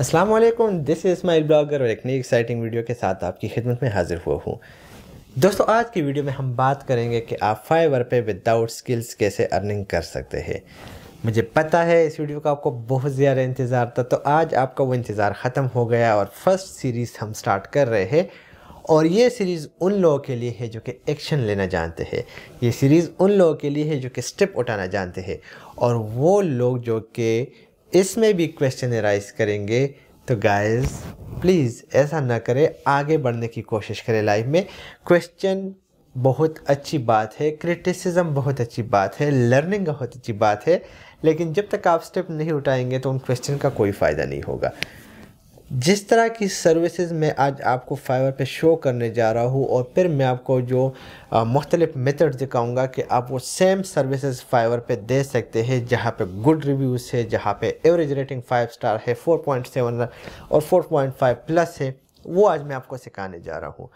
Aslam this is my blogger और एक नई एक्साइटिंग वीडियो के साथ आपकी खिदमत में हाज़िर हुआ हूँ दोस्तों आज की वीडियो में हम बात करेंगे कि आप फाइवर पे विदाउट स्किल्स कैसे अर्निंग कर सकते हैं मुझे पता है इस वीडियो का आपको बहुत ज़्यादा इंतज़ार था तो आज आपका वो इंतज़ार ख़त्म हो गया और फर्स्ट सीरीज़ हम स्टार्ट कर रहे हैं और ये सीरीज़ उन लोगों के लिए है जो कि एक्शन लेना जानते हैं ये सीरीज़ उन लोगों के लिए है जो कि स्टेप उठाना जानते हैं और वो लोग जो कि इसमें भी क्वेश्चन एराइज करेंगे तो गाइस प्लीज़ ऐसा ना करें आगे बढ़ने की कोशिश करें लाइफ में क्वेश्चन बहुत अच्छी बात है क्रिटिसिज्म बहुत अच्छी बात है लर्निंग बहुत अच्छी बात है लेकिन जब तक आप स्टेप नहीं उठाएंगे तो उन क्वेश्चन का कोई फ़ायदा नहीं होगा जिस तरह की सर्विसेज मैं आज आपको फाइवर पे शो करने जा रहा हूँ और फिर मैं आपको जो मुख्तलिफ मेथड दिखाऊंगा कि आप वो सेम सर्विसेज फाइवर पे दे सकते हैं जहाँ पे गुड रिव्यूज़ है जहाँ पे एवरेज रेटिंग फाइव स्टार है फोर पॉइंट सेवन और फोर पॉइंट फाइव प्लस है वो आज मैं आपको सिखाने जा रहा हूँ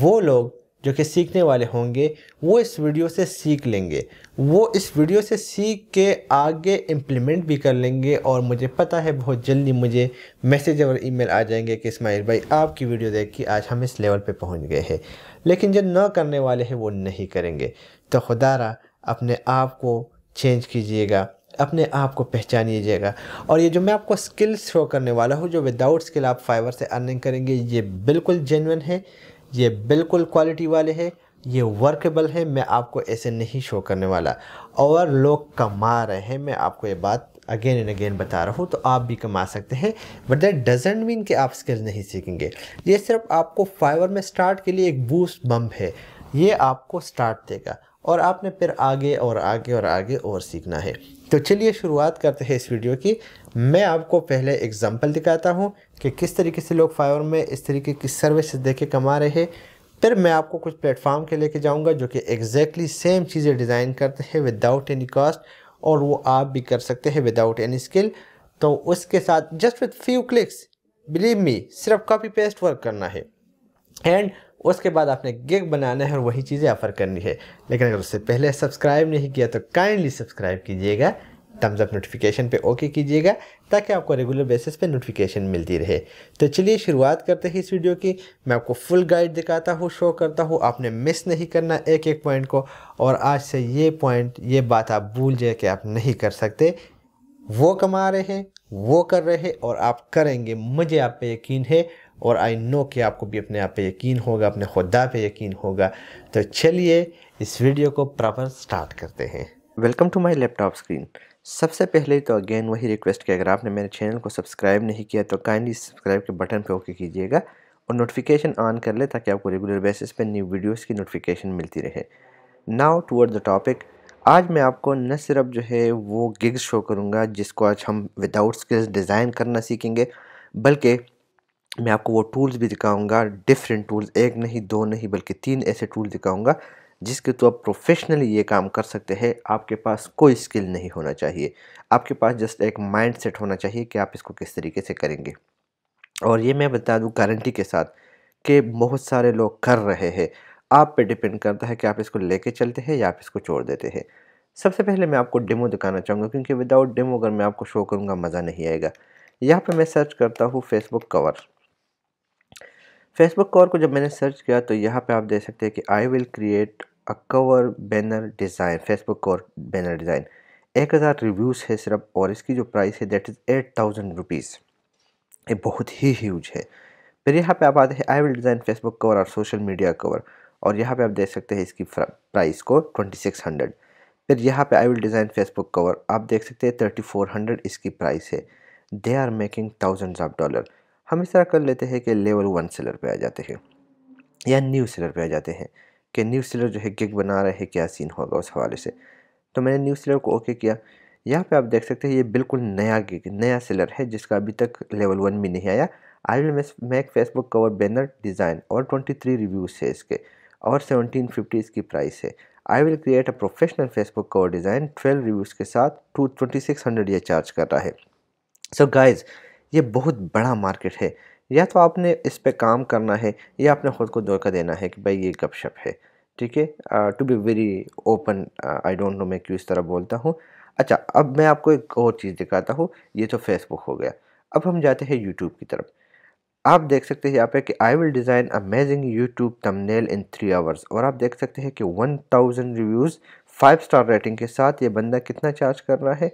वो लोग जो कि सीखने वाले होंगे वो इस वीडियो से सीख लेंगे वो इस वीडियो से सीख के आगे इम्प्लीमेंट भी कर लेंगे और मुझे पता है बहुत जल्दी मुझे मैसेज और ईमेल आ जाएंगे कि इसमाइल भाई आपकी वीडियो देख के आज हम इस लेवल पे पहुंच गए हैं लेकिन जो ना करने वाले हैं वो नहीं करेंगे तो खुदारा अपने आप को चेंज कीजिएगा अपने आप को पहचानिएगा और ये जो मैं आपको स्किल्स शो करने वाला हूँ जो विदाउट स्किल आप फाइवर से अर्निंग करेंगे ये बिल्कुल जेनवन है ये बिल्कुल क्वालिटी वाले हैं ये वर्केबल है मैं आपको ऐसे नहीं शो करने वाला और लोग कमा रहे हैं मैं आपको ये बात अगेन एंड अगेन बता रहा हूँ तो आप भी कमा सकते हैं बट दैट डजेंट मीन कि आप स्किल नहीं सीखेंगे ये सिर्फ आपको फाइवर में स्टार्ट के लिए एक बूस्ट बम्प है ये आपको स्टार्ट देगा और आपने फिर आगे और आगे और आगे और सीखना है तो चलिए शुरुआत करते हैं इस वीडियो की मैं आपको पहले एग्जांपल दिखाता हूँ कि किस तरीके से लोग फाइवर में इस तरीके की सर्विस दे के कमा रहे हैं फिर मैं आपको कुछ प्लेटफॉर्म के लेके जाऊँगा जो कि एग्जैक्टली सेम चीज़ें डिज़ाइन करते हैं विदाउट एनी कॉस्ट और वो आप भी कर सकते हैं विदाउट एनी स्किल तो उसके साथ just with few clicks believe me सिर्फ कॉपी पेस्ट वर्क करना है एंड उसके बाद आपने गिग बनाना है और वही चीज़ें ऑफ़र करनी है लेकिन अगर उससे पहले सब्सक्राइब नहीं किया तो काइंडली सब्सक्राइब कीजिएगा थम्स अप नोटिफिकेशन पे ओके कीजिएगा ताकि आपको रेगुलर बेसिस पे नोटिफिकेशन मिलती रहे तो चलिए शुरुआत करते हैं इस वीडियो की मैं आपको फुल गाइड दिखाता हूँ शो करता हूँ आपने मिस नहीं करना एक एक पॉइंट को और आज से ये पॉइंट ये बात आप भूल जाए कि आप नहीं कर सकते वो कमा रहे हैं वो कर रहे हैं और आप करेंगे मुझे आप पे यकीन है और आई नो कि आपको भी अपने आप पे यकीन होगा अपने खुदा पे यकीन होगा तो चलिए इस वीडियो को प्रॉपर स्टार्ट करते हैं welcome to my laptop screen सबसे पहले तो अगेन वही रिक्वेस्ट कि अगर आपने मेरे चैनल को सब्सक्राइब नहीं किया तो काइंडली सब्सक्राइब के बटन पर ओके कीजिएगा और नोटिफिकेशन ऑन कर ले ताकि आपको रेगुलर बेसिस पे न्यू वीडियोस की नोटिफिकेशन मिलती रहे नाउ टूअर्ड द टॉपिक आज मैं आपको न सिर्फ जो है वो गिग्स शो करूँगा जिसको आज हम विदाउट स्किल्स डिज़ाइन करना सीखेंगे बल्कि मैं आपको वो टूल्स भी दिखाऊंगा डिफरेंट टूल्स एक नहीं दो नहीं बल्कि तीन ऐसे टूल दिखाऊंगा जिसके तो आप प्रोफेशनली ये काम कर सकते हैं आपके पास कोई स्किल नहीं होना चाहिए आपके पास जस्ट एक माइंड सेट होना चाहिए कि आप इसको किस तरीके से करेंगे और ये मैं बता दूँ गारंटी के साथ कि बहुत सारे लोग कर रहे हैं आप पे डिपेंड करता है कि आप इसको लेके चलते हैं या आप इसको छोड़ देते हैं सबसे पहले मैं आपको डेमो दिखाना चाहूँगा क्योंकि विदाउट डेमो अगर मैं आपको शो करूँगा मज़ा नहीं आएगा यहाँ पर मैं सर्च करता हूँ फेसबुक कवर फेसबुक कवर को जब मैंने सर्च किया तो यहाँ पे आप देख सकते हैं कि I will create a cover banner design Facebook cover banner design एक हज़ार रिव्यूज़ है सिर्फ और इसकी जो प्राइस है that is eight thousand rupees ये बहुत ही ह्यूज है फिर यहाँ पे आप आते हैं I will design Facebook cover और सोशल मीडिया कवर और यहाँ पे आप देख सकते हैं इसकी प्राइस को ट्वेंटी सिक्स हंड्रेड फिर यहाँ पे I will design Facebook cover आप देख सकते हैं थर्टी फोर हंड्रेड इसकी प्राइस है they are making thousands of dollar हम इस तरह कर लेते हैं कि लेवल वन सेलर पे आ जाते हैं या न्यू सेलर पे आ जाते हैं कि न्यू सेलर जो है गिग बना रहे हैं क्या सीन होगा उस हवाले से तो मैंने न्यू सेलर को ओके किया यहाँ पे आप देख सकते हैं ये बिल्कुल नया गिग नया सेलर है जिसका अभी तक लेवल वन भी नहीं आया I will make Facebook cover banner design और ट्वेंटी थ्री रिव्यूज़ है इसके और सेवनटीन फिफ्टी इसकी प्राइस है I will create a professional Facebook cover design twelve reviews के साथ टू ट्वेंटी सिक्स हंड्रेड ये चार्ज कर रहा है सो so गाइज़ ये बहुत बड़ा मार्केट है या तो आपने इस पर काम करना है या आपने ख़ुद को धोखा देना है कि भाई ये गपशप है ठीक है to be very open I don't know मैं क्यों इस तरह बोलता हूँ अच्छा अब मैं आपको एक और चीज़ दिखाता हूँ ये तो फेसबुक हो गया अब हम जाते हैं यूट्यूब की तरफ आप देख सकते हैं यहाँ पे कि I will design amazing YouTube thumbnail in three hours और आप देख सकते हैं कि one thousand reviews five star rating के साथ ये बंदा कितना चार्ज कर रहा है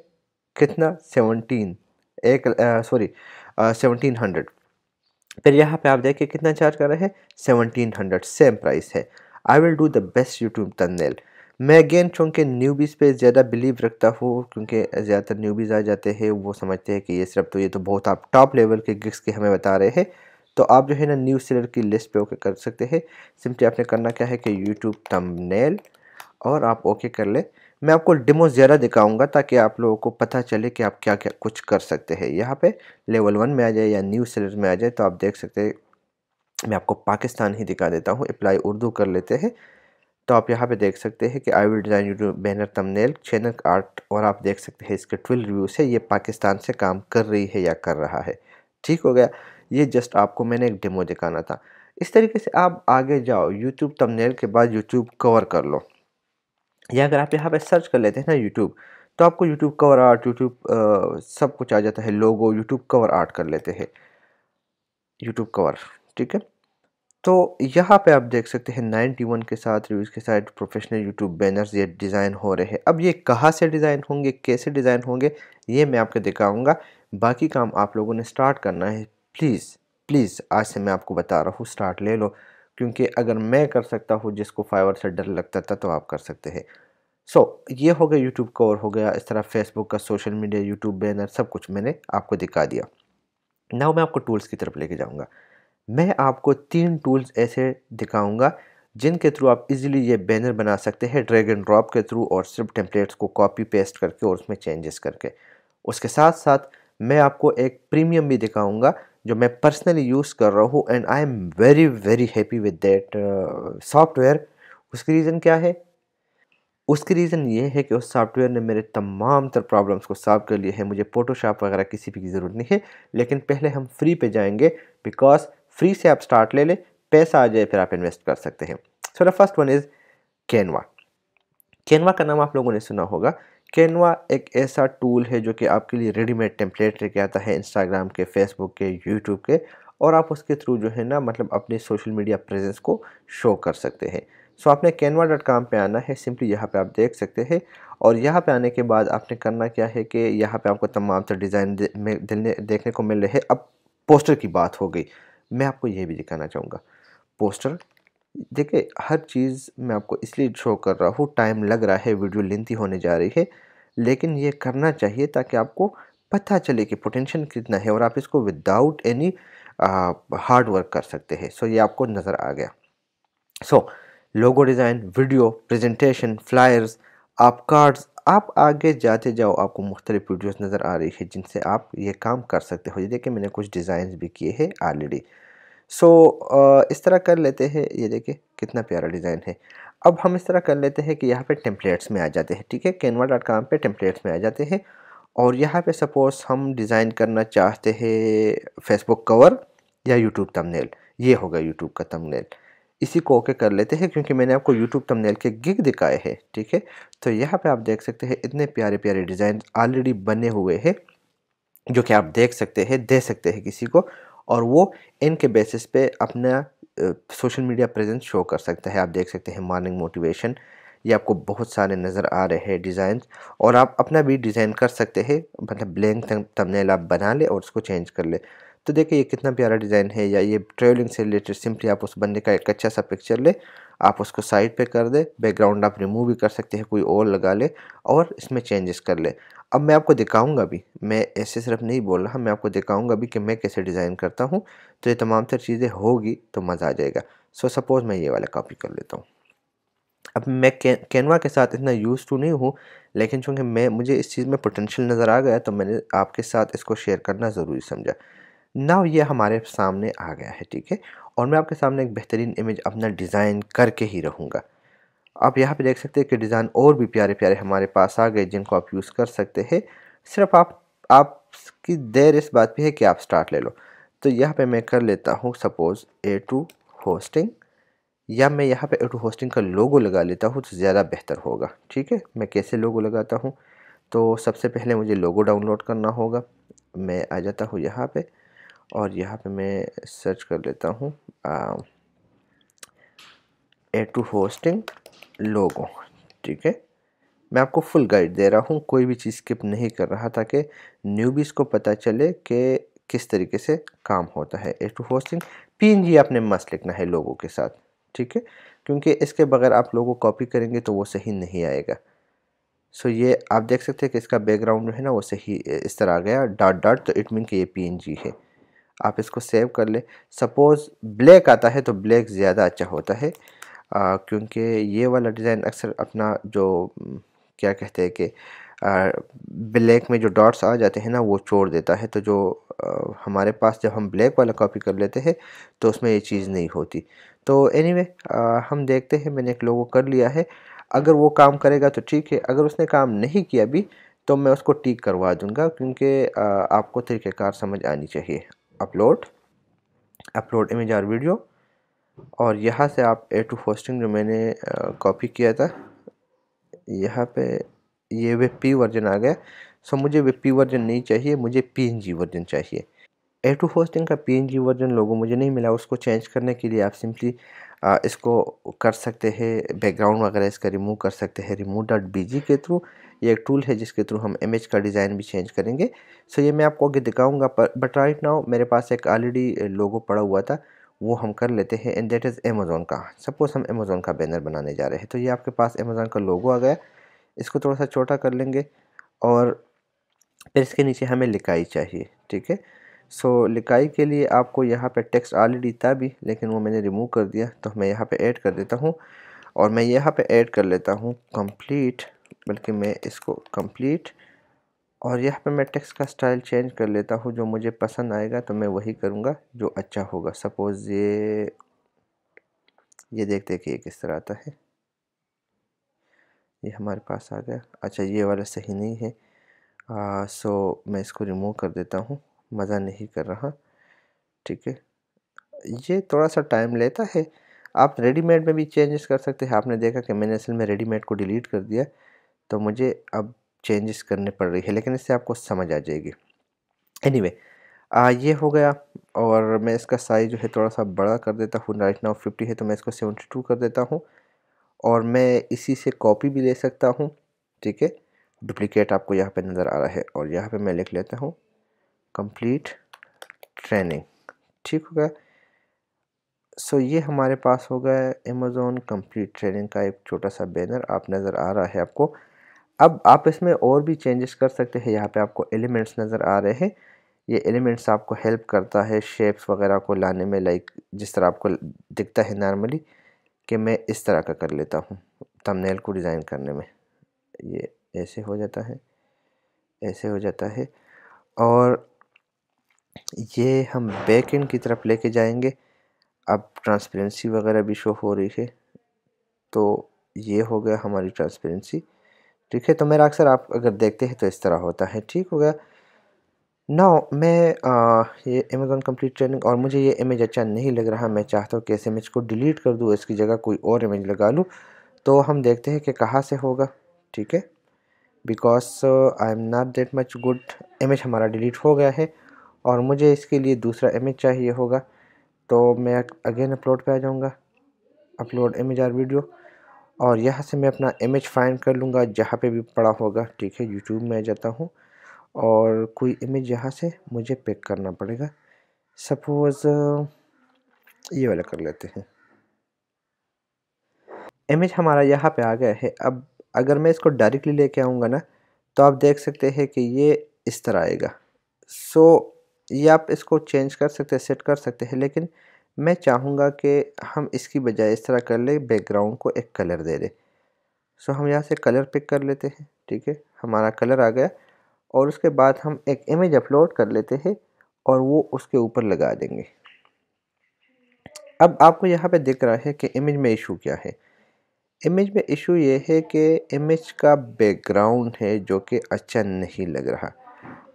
कितना सेवनटीन एक सॉरी सेवनटीन हंड्रेड फिर यहाँ पे आप देखिए कितना चार्ज कर रहे हैं सेवनटीन हंड्रेड सेम प्राइस है I will do the best YouTube thumbnail मैं अगेन चूँकि न्यूबीज़ पे ज़्यादा बिलीव रखता हूँ क्योंकि ज़्यादातर न्यूबीज़ आ जाते हैं वो समझते हैं कि ये सिर्फ तो ये तो बहुत आप टॉप लेवल के गिग्स के हमें बता रहे हैं तो आप जो है ना न्यू सेलर की लिस्ट पे ओके कर सकते हैं सिंपली आपने करना क्या है कि यूट्यूब तम और आप ओके कर ले मैं आपको डिमो ज़रा दिखाऊंगा ताकि आप लोगों को पता चले कि आप क्या क्या कुछ कर सकते हैं यहाँ पे लेवल वन में आ जाए या न्यू सेलर में आ जाए तो आप देख सकते हैं मैं आपको पाकिस्तान ही दिखा देता हूँ अप्लाई उर्दू कर लेते हैं तो आप यहाँ पे देख सकते हैं कि I will design you banner thumbnail channel art और आप देख सकते हैं इसके ट्विल रिव्यूज़ है ये पाकिस्तान से काम कर रही है या कर रहा है ठीक हो गया ये जस्ट आपको मैंने एक डेमो दिखाना था इस तरीके से आप आगे जाओ यूट्यूब तमनेल के बाद यूट्यूब कवर कर लो या अगर आप यहाँ पर सर्च कर लेते हैं ना यूट्यूब तो आपको यूट्यूब कवर आर्ट यूट्यूब सब कुछ आ जाता है लोगो यूट्यूब कवर आर्ट कर लेते हैं यूट्यूब कवर ठीक है तो यहाँ पे आप देख सकते हैं वन के साथ रिव्यूज़ के साथ प्रोफेशनल यूट्यूब बैनर्स ये डिज़ाइन हो रहे हैं अब ये कहाँ से डिज़ाइन होंगे कैसे डिज़ाइन होंगे ये मैं आपको दिखाऊँगा बाकी काम आप लोगों ने स्टार्ट करना है प्लीज़ प्लीज़ आज से मैं आपको बता रहा हूँ स्टार्ट ले लो क्योंकि अगर मैं कर सकता हूँ जिसको फाइवर से डर लगता था तो आप कर सकते हैं सो so, ये हो गया यूट्यूब कवर हो गया इस तरह फेसबुक का सोशल मीडिया यूट्यूब बैनर सब कुछ मैंने आपको दिखा दिया नाउ मैं आपको टूल्स की तरफ लेके जाऊँगा मैं आपको तीन टूल्स ऐसे दिखाऊँगा जिनके थ्रू आप इजीली ये बैनर बना सकते हैं ड्रैग एंड ड्रॉप के थ्रू और सिर्फ टेम्पलेट्स को कॉपी पेस्ट करके और उसमें चेंजेस करके उसके साथ साथ मैं आपको एक प्रीमियम भी दिखाऊंगा जो मैं पर्सनली यूज़ कर रहा हूँ and I am very very happy with that software उसकी रीज़न क्या है उसकी रीज़न ये है कि उस सॉफ्टवेयर ने मेरे तमाम तर प्रॉब्लम्स को सॉल्व कर लिए है मुझे फोटोशॉप वगैरह किसी भी की ज़रूरत नहीं है लेकिन पहले हम फ्री पे जाएंगे बिकॉज फ्री से आप स्टार्ट ले लें पैसा आ जाए फिर आप इन्वेस्ट कर सकते हैं so the first one is Canva Canva का नाम आप लोगों ने सुना होगा कैनवा एक ऐसा टूल है जो कि आपके लिए रेडीमेड टेम्पलेट लेके आता है इंस्टाग्राम के फेसबुक के यूट्यूब के और आप उसके थ्रू जो है ना मतलब अपने सोशल मीडिया प्रेजेंस को शो कर सकते हैं सो आपने कैनवा डॉट कॉम पर आना है सिंपली यहाँ पे आप देख सकते हैं और यहाँ पे आने के बाद आपने करना क्या है कि यहाँ पे आपको तमाम तर डिज़ाइन दे, देखने को मिल रहे हैं अब पोस्टर की बात हो गई मैं आपको ये भी दिखाना चाहूँगा पोस्टर देखिए हर चीज़ मैं आपको इसलिए शो कर रहा हूँ टाइम लग रहा है वीडियो लेंथी होने जा रही है लेकिन ये करना चाहिए ताकि आपको पता चले कि पोटेंशियल कितना है और आप इसको विदाउट एनी हार्ड वर्क कर सकते हैं सो so, ये आपको नज़र आ गया so logo design video presentation flyers आप कार्ड्स आप आगे जाते जाओ आपको मुख्तलिफ वीडियोज नज़र आ रही है जिनसे आप ये काम कर सकते हो ये देखिए मैंने कुछ डिज़ाइन भी किए हैं ऑलरेडी सो इस तरह कर लेते हैं ये देखिए कितना प्यारा डिज़ाइन है अब हम इस तरह कर लेते हैं कि यहाँ पे टेम्पलेट्स में आ जाते हैं ठीक है कैनवा डॉट कॉम पर टेम्पलेट्स में आ जाते हैं और यहाँ पे सपोज़ हम डिज़ाइन करना चाहते हैं फेसबुक कवर या यूट्यूब तमनेल ये होगा यूट्यूब का तमनेल इसी को ओके कर लेते हैं क्योंकि मैंने आपको यूट्यूब तमनेल के गिग दिखाए हैं ठीक है तो यहाँ पर आप देख सकते हैं इतने प्यारे प्यारे डिज़ाइन ऑलरेडी बने हुए हैं जो कि आप देख सकते हैं दे सकते हैं किसी को और वो इनके बेसिस पे अपना सोशल मीडिया प्रेजेंस शो कर सकता है आप देख सकते हैं मॉर्निंग मोटिवेशन ये आपको बहुत सारे नज़र आ रहे हैं डिज़ाइन और आप अपना भी डिज़ाइन कर सकते हैं मतलब ब्लैंक तमनेल आप बना ले और उसको चेंज कर ले तो देखिए ये कितना प्यारा डिज़ाइन है या ये ट्रेवलिंग से रिलेटेड सिंपली आप उस बंदे का एक अच्छा सा पिक्चर ले आप उसको साइड पे कर दे बैकग्राउंड आप रिमूव भी कर सकते हैं कोई और लगा ले और इसमें चेंजेस कर ले अब मैं आपको दिखाऊंगा भी मैं ऐसे सिर्फ नहीं बोल रहा मैं आपको दिखाऊंगा भी कि मैं कैसे डिज़ाइन करता हूँ तो ये तमाम तर चीज़ें होगी तो मज़ा आ जाएगा सो so, सपोज़ मैं ये वाला कॉपी कर लेता हूँ अब मैं कैनवा के साथ इतना यूज़ टू तो नहीं हूँ लेकिन चूँकि मैं मुझे इस चीज़ में पोटेंशियल नज़र आ गया तो मैंने आपके साथ इसको शेयर करना ज़रूरी समझा नाव ये हमारे सामने आ गया है ठीक है और मैं आपके सामने एक बेहतरीन इमेज अपना डिज़ाइन करके ही रहूँगा आप यहाँ पे देख सकते हैं कि डिज़ाइन और भी प्यारे प्यारे हमारे पास आ गए जिनको आप यूज़ कर सकते हैं सिर्फ आप आपकी देर इस बात पे है कि आप स्टार्ट ले लो तो यहाँ पे मैं कर लेता हूँ सपोज़ ए टू होस्टिंग या मैं यहाँ पे ए टू होस्टिंग का लोगो लगा लेता हूँ तो ज़्यादा बेहतर होगा ठीक है मैं कैसे लोगो लगाता हूँ तो सबसे पहले मुझे लोगो डाउनलोड करना होगा मैं आ जाता हूँ यहाँ पर और यहाँ पर मैं सर्च कर लेता हूँ ए टू होस्टिंग लोगों ठीक है मैं आपको फुल गाइड दे रहा हूँ कोई भी चीज़ स्किप नहीं कर रहा ताकि न्यूबीज़ को पता चले कि किस तरीके से काम होता है एच टू होस्टिंग पी आपने मस्त लिखना है लोगों के साथ ठीक है क्योंकि इसके बगैर आप लोगों कॉपी करेंगे तो वो सही नहीं आएगा सो ये आप देख सकते हैं कि इसका बैकग्राउंड जो है ना वो सही इस तरह आ गया डॉट डॉट तो इट मीन कि ये पी है आप इसको सेव कर ले सपोज़ ब्लैक आता है तो ब्लैक ज़्यादा अच्छा होता है क्योंकि ये वाला डिज़ाइन अक्सर अपना जो क्या कहते हैं कि ब्लैक में जो डॉट्स आ जाते हैं ना वो छोड़ देता है तो जो हमारे पास जब हम ब्लैक वाला कॉपी कर लेते हैं तो उसमें ये चीज़ नहीं होती तो एनीवे anyway, हम देखते हैं मैंने एक लोगों कर लिया है अगर वो काम करेगा तो ठीक है अगर उसने काम नहीं किया भी तो मैं उसको टीक करवा दूँगा क्योंकि आपको तरीक़ेकार समझ आनी चाहिए अपलोड अपलोड इमेज और वीडियो और यहाँ से आप ए टू होस्टिंग जो मैंने कॉपी किया था यहाँ पे ये वे पी वर्जन आ गया सो मुझे वे पी वर्जन नहीं चाहिए मुझे पी वर्जन चाहिए ए टू होस्टिंग का पी वर्जन लोगों मुझे नहीं मिला उसको चेंज करने के लिए आप सिंपली इसको कर सकते हैं बैकग्राउंड वगैरह इसका रिमूव कर सकते हैं रिमूव डॉट बी जी के थ्रू ये एक टूल है जिसके थ्रू हम इमेज का डिज़ाइन भी चेंज करेंगे सो ये मैं आपको आगे दिखाऊंगा पर बट राइट नाउ मेरे पास एक ऑलरेडी लोगो पड़ा हुआ था वो हम कर लेते हैं एंड देट इज़ अमेज़ोन का सपोज़ हम अमेज़ोन का बैनर बनाने जा रहे हैं तो ये आपके पास अमेज़ोन का लोगो आ गया इसको थोड़ा सा छोटा कर लेंगे और फिर इसके नीचे हमें लिकाई चाहिए ठीक है सो लिकाई के लिए आपको यहाँ पे टेक्स्ट ऑलरेडी था भी लेकिन वो मैंने रिमूव कर दिया तो मैं यहाँ पे ऐड कर देता हूँ और मैं यहाँ पे ऐड कर लेता हूँ कंप्लीट बल्कि मैं इसको कंप्लीट और यहाँ पे मैं टेक्स्ट का स्टाइल चेंज कर लेता हूँ जो मुझे पसंद आएगा तो मैं वही करूँगा जो अच्छा होगा सपोज़ ये ये देखते हैं कि ये किस तरह आता है ये हमारे पास आ गया अच्छा ये वाला सही नहीं है आ, सो मैं इसको रिमूव कर देता हूँ मज़ा नहीं कर रहा ठीक है ये थोड़ा सा टाइम लेता है आप रेडीमेड में भी चेंजेस कर सकते हैं आपने देखा कि मैंने असल में रेडीमेड को डिलीट कर दिया तो मुझे अब चेंजेस करने पड़ रही है लेकिन इससे आपको समझ आ जाएगी एनी anyway, ये हो गया और मैं इसका साइज़ जो है थोड़ा सा बड़ा कर देता हूँ राइट नाउ फिफ्टी है तो मैं इसको सेवेंटी टू कर देता हूँ और मैं इसी से कॉपी भी ले सकता हूँ ठीक है डुप्लीकेट आपको यहाँ पे नज़र आ रहा है और यहाँ पे मैं लिख लेता हूँ कंप्लीट ट्रेनिंग ठीक हो गया सो ये हमारे पास हो है अमेज़ोन कम्प्लीट ट्रेनिंग का एक छोटा सा बैनर आप नज़र आ रहा है आपको अब आप इसमें और भी चेंजेस कर सकते हैं यहाँ पे आपको एलिमेंट्स नज़र आ रहे हैं ये एलिमेंट्स आपको हेल्प करता है शेप्स वगैरह को लाने में लाइक जिस तरह आपको दिखता है नॉर्मली कि मैं इस तरह का कर लेता हूँ तमनेल को डिज़ाइन करने में ये ऐसे हो जाता है ऐसे हो जाता है और ये हम बैक एंड की तरफ लेके जाएंगे अब ट्रांसपेरेंसी वगैरह भी शो हो रही है तो ये हो गया हमारी ट्रांसपेरेंसी ठीक है तो मेरा अक्सर आप अगर देखते हैं तो इस तरह होता है ठीक हो गया ना मैं आ, ये अमेज़ोन कंप्लीट ट्रेनिंग और मुझे ये इमेज अच्छा नहीं लग रहा मैं चाहता हूँ कि इस इमेज को डिलीट कर दूँ इसकी जगह कोई और इमेज लगा लूँ तो हम देखते हैं कि कहाँ से होगा ठीक है because I am not that much good image हमारा डिलीट हो गया है और मुझे इसके लिए दूसरा इमेज चाहिए होगा तो मैं अगेन अपलोड पर आ जाऊँगा अपलोड इमेज आर वीडियो और यहाँ से मैं अपना इमेज फाइंड कर लूँगा जहाँ पे भी पड़ा होगा ठीक है यूट्यूब में आ जाता हूँ और कोई इमेज यहाँ से मुझे पिक करना पड़ेगा सपोज़ ये वाला कर लेते हैं इमेज हमारा यहाँ पे आ गया है अब अगर मैं इसको डायरेक्टली लेके आऊँगा ना तो आप देख सकते हैं कि ये इस तरह आएगा सो so, ये आप इसको चेंज कर सकते हैं सेट कर सकते हैं लेकिन मैं चाहूँगा कि हम इसकी बजाय इस तरह कर ले बैकग्राउंड को एक कलर दे दे सो हम यहाँ से कलर पिक कर लेते हैं ठीक है हमारा कलर आ गया और उसके बाद हम एक इमेज अपलोड कर लेते हैं और वो उसके ऊपर लगा देंगे अब आपको यहाँ पे दिख रहा है कि इमेज में इशू क्या है इमेज में इशू ये है कि इमेज का बैकग्राउंड है जो कि अच्छा नहीं लग रहा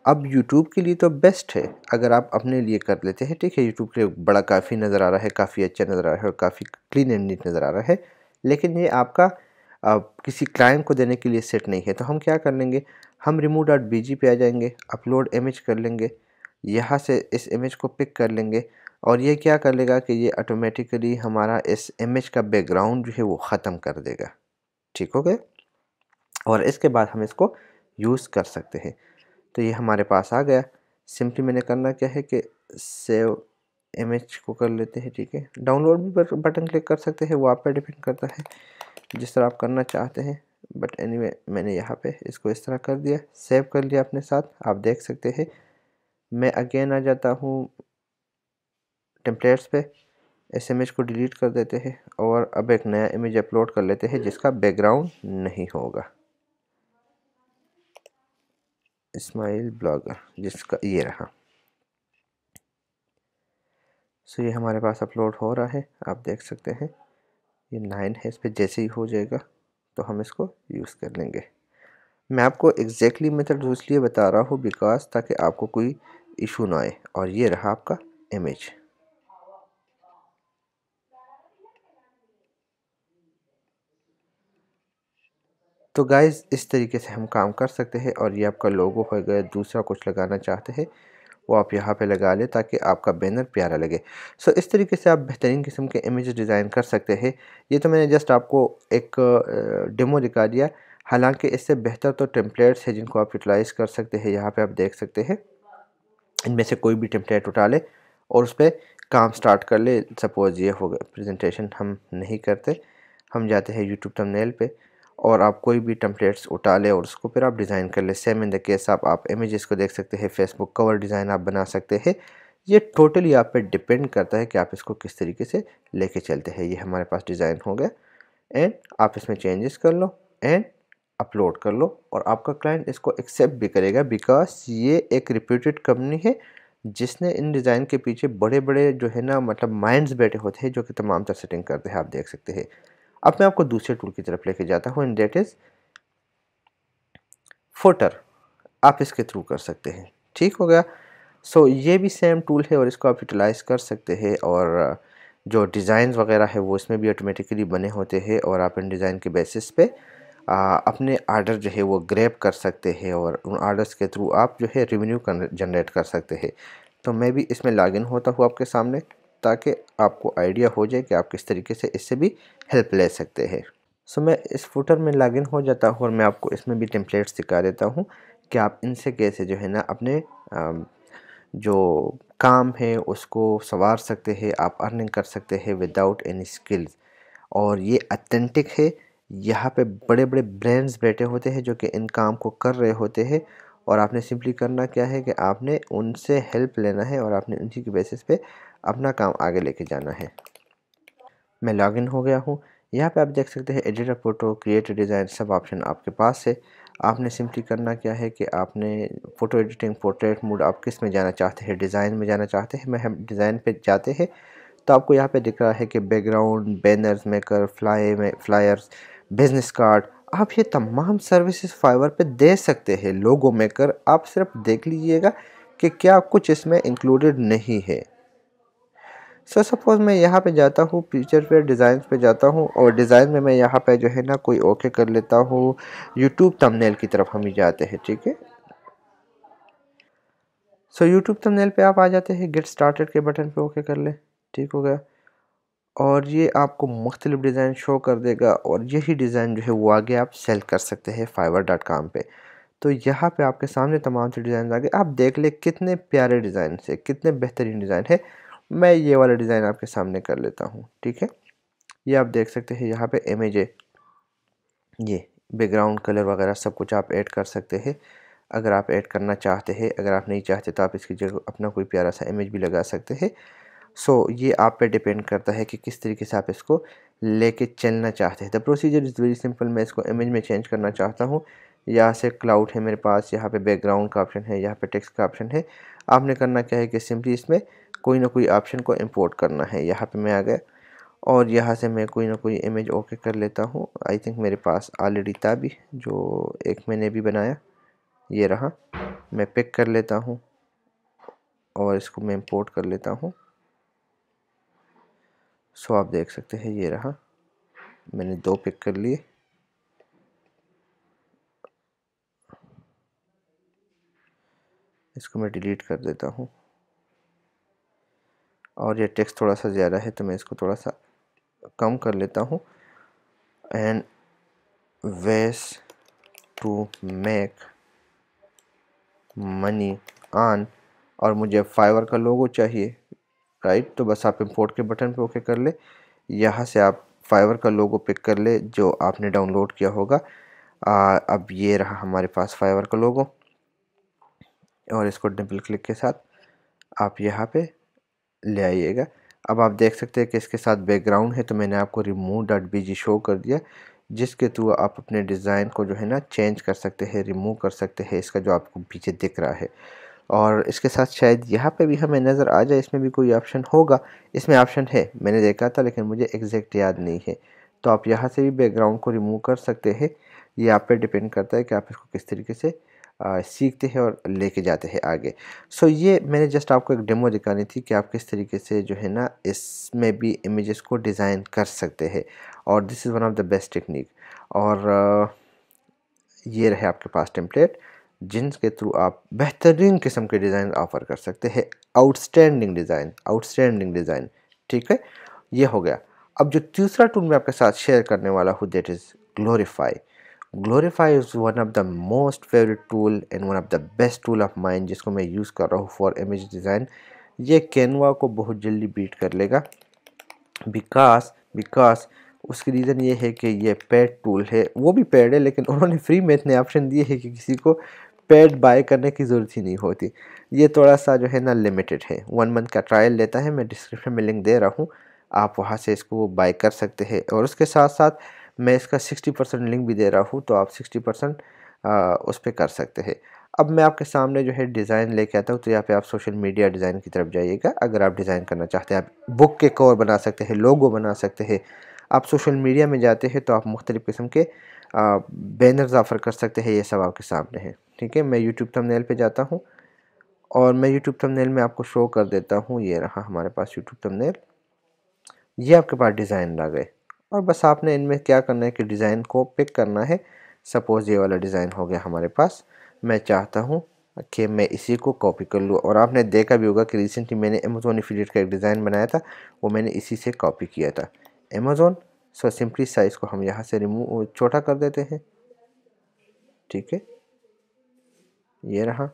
अब यूट्यूब के लिए तो बेस्ट है अगर आप अपने लिए कर लेते हैं ठीक है यूट्यूब के बड़ा काफ़ी नज़र आ रहा है काफ़ी अच्छा नज़र आ रहा है और काफ़ी क्लीन एंड नीट नज़र आ रहा है लेकिन ये आपका आप किसी क्लाइंट को देने के लिए सेट नहीं है तो हम क्या कर लेंगे हम रिमूव डॉट बी जी पे आ जाएंगे अपलोड इमेज कर लेंगे यहाँ से इस इमेज को पिक कर लेंगे और ये क्या कर लेगा कि ये ऑटोमेटिकली हमारा इस इमेज का बैकग्राउंड जो है वो ख़त्म कर देगा ठीक हो गया और इसके बाद हम इसको यूज़ कर सकते हैं तो ये हमारे पास आ गया सिंपली मैंने करना क्या है कि सेव इमेज को कर लेते हैं ठीक है डाउनलोड भी बटन क्लिक कर सकते हैं वो आप पर डिपेंड करता है जिस तरह आप करना चाहते हैं बट एनी anyway, मैंने यहाँ पे इसको इस तरह कर दिया सेव कर लिया अपने साथ आप देख सकते हैं मैं अगेन आ जाता हूँ टेम्पलेट्स पे इस इमेज को डिलीट कर देते हैं और अब एक नया इमेज अपलोड कर लेते हैं जिसका बैकग्राउंड नहीं होगा इस्माइल ब्लॉगर जिसका ये रहा सो ये हमारे पास अपलोड हो रहा है आप देख सकते हैं ये नाइन है इस पर जैसे ही हो जाएगा तो हम इसको यूज़ कर लेंगे मैं आपको एग्जैक्टली मेथड इसलिए बता रहा हूँ बिकॉज ताकि आपको कोई इशू ना आए और ये रहा आपका इमेज तो गाइस इस तरीके से हम काम कर सकते हैं और ये आपका लोगो हो गया दूसरा कुछ लगाना चाहते हैं वो आप यहाँ पे लगा लें ताकि आपका बैनर प्यारा लगे सो so, इस तरीके से आप बेहतरीन किस्म के इमेज डिज़ाइन कर सकते हैं ये तो मैंने जस्ट आपको एक डेमो दिखा दिया हालांकि इससे बेहतर तो टेम्पलेट्स है जिनको आप यूटिलाइज़ कर सकते हैं यहाँ पे आप देख सकते हैं इनमें से कोई भी टेम्पलेट उठा ले और उस पर काम स्टार्ट कर ले सपोज़ ये हो गया प्रेजेंटेशन हम नहीं करते हम जाते हैं यूट्यूब थंबनेल पे और आप कोई भी टम्पलेट्स उठा लें और उसको फिर आप डिज़ाइन कर ले सेम इन द केस आप आप इमेजेस को देख सकते हैं फेसबुक कवर डिज़ाइन आप बना सकते हैं ये टोटली आप पे डिपेंड करता है कि आप इसको किस तरीके से लेके चलते हैं ये हमारे पास डिज़ाइन हो गया एंड आप इसमें चेंजेस कर लो एंड अपलोड कर लो और आपका क्लाइंट इसको एक्सेप्ट भी करेगा बिकॉज ये एक रिप्यूटेड कंपनी है जिसने इन डिज़ाइन के पीछे बड़े बड़े जो है ना मतलब माइंड्स बैठे होते हैं जो कि तमाम तरह सेटिंग करते हैं आप देख सकते हैं अब मैं आपको दूसरे टूल की तरफ लेके जाता हूँ एंड डेट इज़ फोटर आप इसके थ्रू कर सकते हैं ठीक हो गया सो so, ये भी सेम टूल है और इसको आप यूटिलाइज़ कर सकते हैं और uh, जो डिज़ाइन वगैरह है वो इसमें भी ऑटोमेटिकली बने होते हैं और आप इन डिज़ाइन के बेसिस पे आ, uh, अपने आर्डर जो है वो ग्रैप कर सकते हैं और उन आर्डर्स के थ्रू आप जो है रिवेन्यू जनरेट कर सकते हैं तो मैं भी इसमें लॉगिन होता हूँ आपके सामने ताकि आपको आइडिया हो जाए कि आप किस तरीके से इससे भी हेल्प ले सकते हैं सो मैं इस फुटर में लॉगिन हो जाता हूँ और मैं आपको इसमें भी टेम्पलेट्स दिखा देता हूँ कि आप इनसे कैसे जो है ना अपने जो काम है उसको संवार सकते हैं आप अर्निंग कर सकते हैं विदाउट एनी स्किल्स और ये अथेंटिक है यहाँ पे बड़े बड़े ब्रांड्स बैठे होते हैं जो कि इन काम को कर रहे होते हैं और आपने सिंपली करना क्या है कि आपने उनसे हेल्प लेना है और आपने उनकी के बेसिस पे अपना काम आगे लेके जाना है मैं लॉगिन हो गया हूँ यहाँ पे आप देख सकते हैं एडिटर फोटो क्रिएट डिज़ाइन सब ऑप्शन आपके पास है आपने सिंपली करना क्या है कि आपने फ़ोटो एडिटिंग पोर्ट्रेट मूड आप किस में जाना चाहते हैं डिज़ाइन में जाना चाहते हैं मैं हम डिज़ाइन पे जाते हैं तो आपको यहाँ पे दिख रहा है कि बैकग्राउंड बैनर्स मेकर फ्लाई में फ्लायर्स बिजनेस कार्ड आप ये तमाम सर्विसेज फाइवर पे दे सकते हैं लोगो मेकर आप सिर्फ देख लीजिएगा कि क्या कुछ इसमें इंक्लूडेड नहीं है सो सपोज़ मैं यहाँ पे जाता हूँ फीचर पे डिज़ाइन पे जाता हूँ और डिज़ाइन में मैं यहाँ पे जो है ना कोई ओके कर लेता हूँ यूट्यूब थंबनेल की तरफ हम ही जाते हैं ठीक है सो यूट्यूब थंबनेल पे आप आ जाते हैं गेट स्टार्टेड के बटन पे ओके कर ले ठीक हो गया और ये आपको मुख्तलिफ डिज़ाइन शो कर देगा और यही डिज़ाइन जो है वो आगे आप सेल कर सकते हैं फाइवर डॉट काम पर तो यहाँ पे आपके सामने तमाम से डिज़ाइन आ गए आप देख ले कितने प्यारे डिज़ाइन से कितने बेहतरीन डिज़ाइन है मैं ये वाला डिज़ाइन आपके सामने कर लेता हूँ ठीक है ये आप देख सकते हैं यहाँ पे इमेज है ये बैकग्राउंड कलर वगैरह सब कुछ आप ऐड कर सकते हैं अगर आप ऐड करना चाहते हैं अगर आप नहीं चाहते तो आप इसकी जगह अपना कोई प्यारा सा इमेज भी लगा सकते हैं सो so, ये आप पे डिपेंड करता है कि किस तरीके से आप इसको लेके चलना चाहते हैं the procedure is very simple मैं इसको इमेज में चेंज करना चाहता हूँ यहाँ से क्लाउड है मेरे पास यहाँ पे बैकग्राउंड का ऑप्शन है यहाँ पे टेक्स्ट का ऑप्शन है आपने करना क्या है कि सिंपली इसमें कोई ना कोई ऑप्शन को इंपोर्ट करना है यहाँ पे मैं आ गया और यहाँ से मैं कोई ना कोई इमेज ओके कर लेता हूँ आई थिंक मेरे पास ऑलरेडी था भी जो एक मैंने भी बनाया ये रहा मैं पिक कर लेता हूँ और इसको मैं इंपोर्ट कर लेता हूँ सो आप देख सकते हैं ये रहा मैंने दो पिक कर लिए इसको मैं डिलीट कर देता हूँ और ये टेक्स्ट थोड़ा सा ज़्यादा है तो मैं इसको थोड़ा सा कम कर लेता हूँ एंड वेस टू मेक मनी ऑन और मुझे फाइवर का लोगो चाहिए राइट तो बस आप इंपोर्ट के बटन पे ओके कर ले यहाँ से आप फाइवर का लोगो पिक कर ले जो आपने डाउनलोड किया होगा आ, अब ये रहा हमारे पास फाइवर का लोगो और इसको डिम्पल क्लिक के साथ आप यहाँ पे ले आइएगा अब आप देख सकते हैं कि इसके साथ बैकग्राउंड है तो मैंने आपको रिमूव डॉट बी शो कर दिया जिसके थ्रू आप अपने डिज़ाइन को जो है ना चेंज कर सकते हैं रिमूव कर सकते हैं इसका जो आपको पीछे दिख रहा है और इसके साथ शायद यहाँ पे भी हमें नज़र आ जाए इसमें भी कोई ऑप्शन होगा इसमें ऑप्शन है मैंने देखा था लेकिन मुझे एग्जैक्ट याद नहीं है तो आप यहाँ से भी बैकग्राउंड को रिमूव कर सकते हैं ये आप पे डिपेंड करता है कि आप इसको किस तरीके से सीखते हैं और लेके जाते हैं आगे सो so, ये मैंने जस्ट आपको एक डेमो दिखानी थी कि आप किस तरीके से जो है ना इसमें भी इमेजेस को डिज़ाइन कर सकते हैं और this is one of the best technique और ये रहे आपके पास टेम्पलेट जिनके थ्रू आप बेहतरीन किस्म के डिज़ाइन ऑफर कर सकते हैं आउटस्टैंडिंग डिज़ाइन आउटस्टैंडिंग डिज़ाइन ठीक है ये हो गया अब जो तीसरा टूल मैं आपके साथ शेयर करने वाला हूँ that is glorify glorify is one of the most favourite tool and one of the best tool of mind जिसको मैं यूज़ कर रहा हूँ फॉर इमेज डिज़ाइन ये कैनवा को बहुत जल्दी बीट कर लेगा बिकॉज बिकॉज उसकी रीज़न ये है कि ये पेड टूल है वो भी पेड है लेकिन उन्होंने फ्री में इतने ऑप्शन दिए हैं कि किसी को पेड बाय करने की ज़रूरत ही नहीं होती ये थोड़ा सा जो है ना लिमिटेड है वन मंथ का ट्रायल लेता है मैं डिस्क्रिप्शन में लिंक दे रहा हूँ आप वहाँ से इसको बाय कर सकते हैं और उसके साथ साथ मैं इसका सिक्सटी परसेंट लिंक भी दे रहा हूँ तो आप सिक्सटी परसेंट उस पर कर सकते हैं अब मैं आपके सामने जो है डिज़ाइन लेके आता हूँ तो यहाँ पे आप सोशल मीडिया डिज़ाइन की तरफ जाइएगा अगर आप डिज़ाइन करना चाहते हैं आप बुक के कवर बना सकते हैं लोगो बना सकते हैं आप सोशल मीडिया में जाते हैं तो आप मुख्तलिफ़ किस्म के बैनर्स ऑफ़र कर सकते हैं ये सब आपके सामने है ठीक है मैं यूट्यूब थंबनेल पे जाता हूँ और मैं यूट्यूब थंबनेल में आपको शो कर देता हूँ ये रहा हमारे पास यूट्यूब थंबनेल ये आपके पास डिज़ाइन आ गए और बस आपने इनमें क्या करना है कि डिज़ाइन को पिक करना है सपोज़ ये वाला डिज़ाइन हो गया हमारे पास मैं चाहता हूँ कि मैं इसी को कॉपी कर लूँ और आपने देखा भी होगा कि रिसेंटली मैंने अमेज़ोन एफिलिएट का एक डिज़ाइन बनाया था वो मैंने इसी से कॉपी किया था अमेज़ोन सो सिंपली साइज़ को हम यहाँ से रिमूव छोटा कर देते हैं ठीक है ये रहा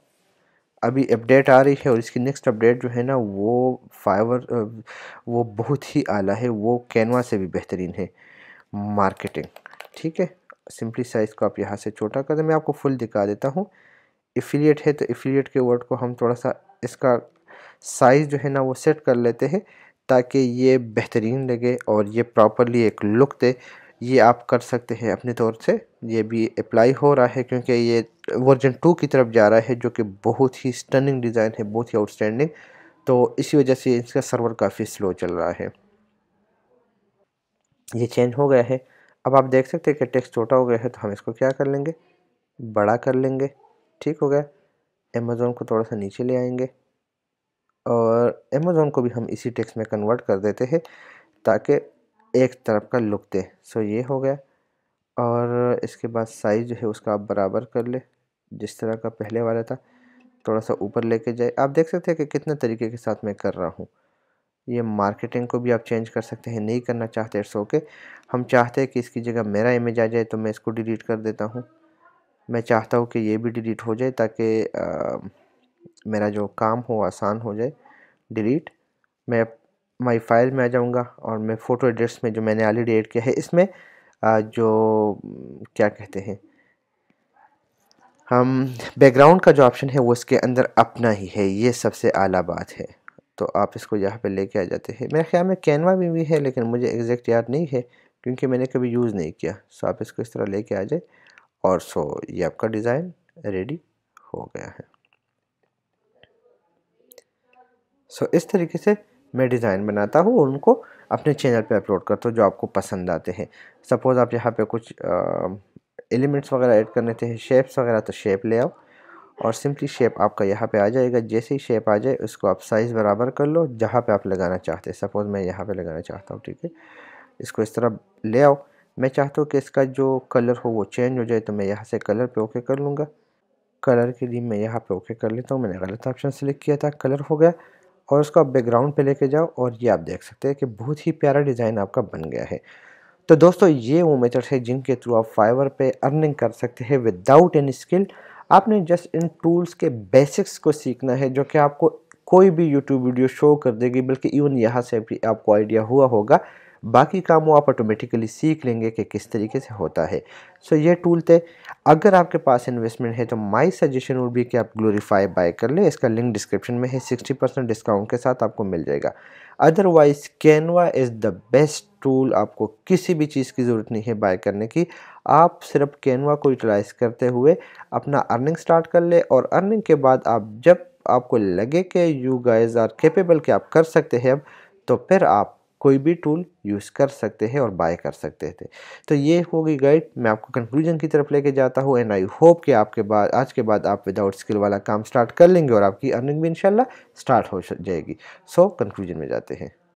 अभी अपडेट आ रही है और इसकी नेक्स्ट अपडेट जो है ना वो फाइवर वो बहुत ही आला है वो कैनवा से भी बेहतरीन है मार्केटिंग ठीक है सिंपली साइज़ को आप यहाँ से छोटा कर दें मैं आपको फुल दिखा देता हूँ एफिलिएट है तो एफिलिएट के वर्ड को हम थोड़ा सा इसका साइज़ जो है ना वो सेट कर लेते हैं ताकि ये बेहतरीन लगे और ये प्रॉपरली एक लुक दे ये आप कर सकते हैं अपने तौर से ये भी अप्लाई हो रहा है क्योंकि ये वर्जन टू की तरफ जा रहा है जो कि बहुत ही स्टनिंग डिज़ाइन है बहुत ही आउटस्टैंडिंग तो इसी वजह से इसका सर्वर काफ़ी स्लो चल रहा है ये चेंज हो गया है अब आप देख सकते हैं कि टेक्स्ट छोटा हो गया है तो हम इसको क्या कर लेंगे बड़ा कर लेंगे ठीक हो गया अमेज़ोन को थोड़ा सा नीचे ले आएंगे और अमेज़ोन को भी हम इसी टेक्स्ट में कन्वर्ट कर देते हैं ताकि एक तरफ का लुक दे सो ये हो गया और इसके बाद साइज़ जो है उसका आप बराबर कर ले जिस तरह का पहले वाला था थोड़ा सा ऊपर लेके जाए आप देख सकते हैं कि कितने तरीके के साथ मैं कर रहा हूँ ये मार्केटिंग को भी आप चेंज कर सकते हैं नहीं करना चाहते इट्स ओके हम चाहते हैं कि इसकी जगह मेरा इमेज आ जाए तो मैं इसको डिलीट कर देता हूँ मैं चाहता हूँ कि ये भी डिलीट हो जाए ताकि मेरा जो काम हो आसान हो जाए डिलीट मैं माई फाइल में आ जाऊँगा और मैं फ़ोटो एडिट्स में जो मैंने ऑलरेडी एड किया है इसमें आ, जो क्या कहते हैं हम बैकग्राउंड का जो ऑप्शन है वो इसके अंदर अपना ही है ये सबसे आला बात है तो आप इसको यहाँ पे लेके आ जाते हैं मेरे ख्याल में कैनवा भी भी है लेकिन मुझे एग्जैक्ट याद नहीं है क्योंकि मैंने कभी यूज़ नहीं किया सो आप इसको इस तरह लेके आ जाए और सो ये आपका डिज़ाइन रेडी हो गया है सो इस तरीके से मैं डिज़ाइन बनाता हूँ उनको अपने चैनल पे अपलोड करता हूँ जो आपको पसंद आते हैं सपोज़ आप यहाँ पे कुछ आ, एलिमेंट्स वगैरह ऐड करने थे शेप्स वगैरह तो शेप ले आओ और सिंपली शेप आपका यहाँ पे आ जाएगा जैसे ही शेप आ जाए उसको आप साइज़ बराबर कर लो जहाँ पे आप लगाना चाहते हैं सपोज़ मैं यहाँ पे लगाना चाहता हूँ ठीक है इसको इस तरह ले आओ मैं चाहता हूँ कि इसका जो कलर हो वो चेंज हो जाए तो मैं यहाँ से कलर पे ओके कर लूँगा कलर के लिए मैं यहाँ पे ओके कर लेता हूँ मैंने गलत ऑप्शन सेलेक्ट किया था कलर हो गया और उसको आप बैकग्राउंड पर लेके जाओ और ये आप देख सकते हैं कि बहुत ही प्यारा डिज़ाइन आपका बन गया है तो दोस्तों ये वो मेथड है जिनके थ्रू आप फाइवर पे अर्निंग कर सकते हैं विदाउट एनी स्किल आपने जस्ट इन टूल्स के बेसिक्स को सीखना है जो कि आपको कोई भी यूट्यूब वीडियो शो कर देगी बल्कि इवन यहाँ से भी आपको आइडिया हुआ होगा बाकी काम वो आप ऑटोमेटिकली सीख लेंगे कि किस तरीके से होता है सो so, ये टूल थे अगर आपके पास इन्वेस्टमेंट है तो माई सजेशन वुड भी कि आप ग्लोरीफाई बाय कर लें इसका लिंक डिस्क्रिप्शन में है सिक्सटी परसेंट डिस्काउंट के साथ आपको मिल जाएगा otherwise Canva is the best tool आपको किसी भी चीज़ की ज़रूरत नहीं है बाय करने की आप सिर्फ कैनवा को यूटिलाइज़ करते हुए अपना अर्निंग स्टार्ट कर ले और अर्निंग के बाद आप जब आपको लगे कि यू गाइज आर केपेबल कि आप कर सकते हैं अब तो फिर आप कोई भी टूल यूज़ कर सकते हैं और बाय कर सकते थे तो ये होगी गाइड मैं आपको कंक्लूजन की तरफ लेके जाता हूँ एंड आई होप कि आपके बाद आज के बाद आप विदाउट स्किल वाला काम स्टार्ट कर लेंगे और आपकी अर्निंग भी इंशाल्लाह स्टार्ट हो जाएगी सो so, कंक्लूजन में जाते हैं